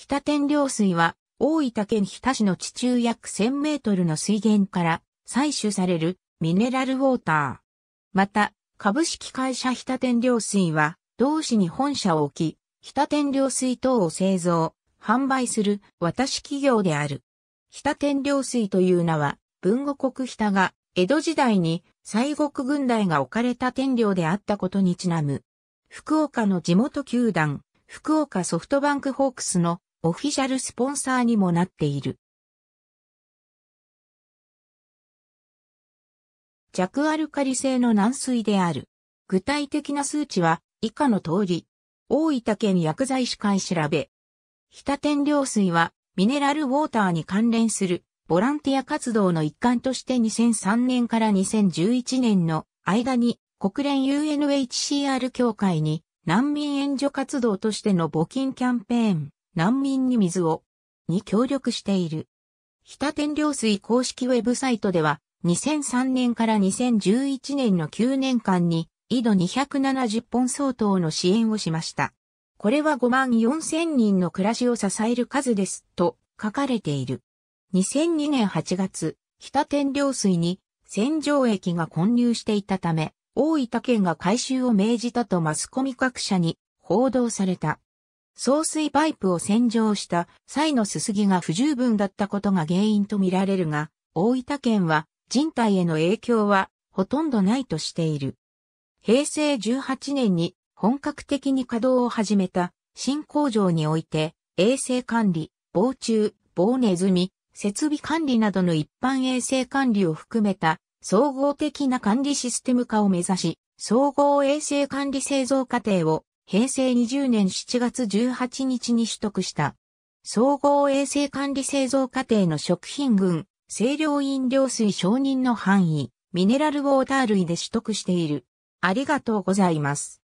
日田天領水は、大分県日田市の地中約1000メートルの水源から採取されるミネラルウォーター。また、株式会社日田天領水は、同市に本社を置き、日田天領水等を製造、販売する私企業である。日田天領水という名は、文語国日田が、江戸時代に西国軍隊が置かれた天領であったことにちなむ。福岡の地元球団、福岡ソフトバンクホークスのオフィシャルスポンサーにもなっている。弱アルカリ性の軟水である。具体的な数値は以下の通り。大分県薬剤師会調べ。日田天領水はミネラルウォーターに関連するボランティア活動の一環として2003年から2011年の間に国連 UNHCR 協会に難民援助活動としての募金キャンペーン、難民に水を、に協力している。北天領水公式ウェブサイトでは、2003年から2011年の9年間に、井戸270本相当の支援をしました。これは5万4 0人の暮らしを支える数です、と書かれている。2002年8月、北天領水に洗浄液が混入していたため、大分県が回収を命じたとマスコミ各社に報道された。送水パイプを洗浄した際のすすぎが不十分だったことが原因とみられるが、大分県は人体への影響はほとんどないとしている。平成18年に本格的に稼働を始めた新工場において衛生管理、防虫、防ネズミ、設備管理などの一般衛生管理を含めた総合的な管理システム化を目指し、総合衛生管理製造過程を平成20年7月18日に取得した。総合衛生管理製造過程の食品群、清涼飲料水承認の範囲、ミネラルウォーター類で取得している。ありがとうございます。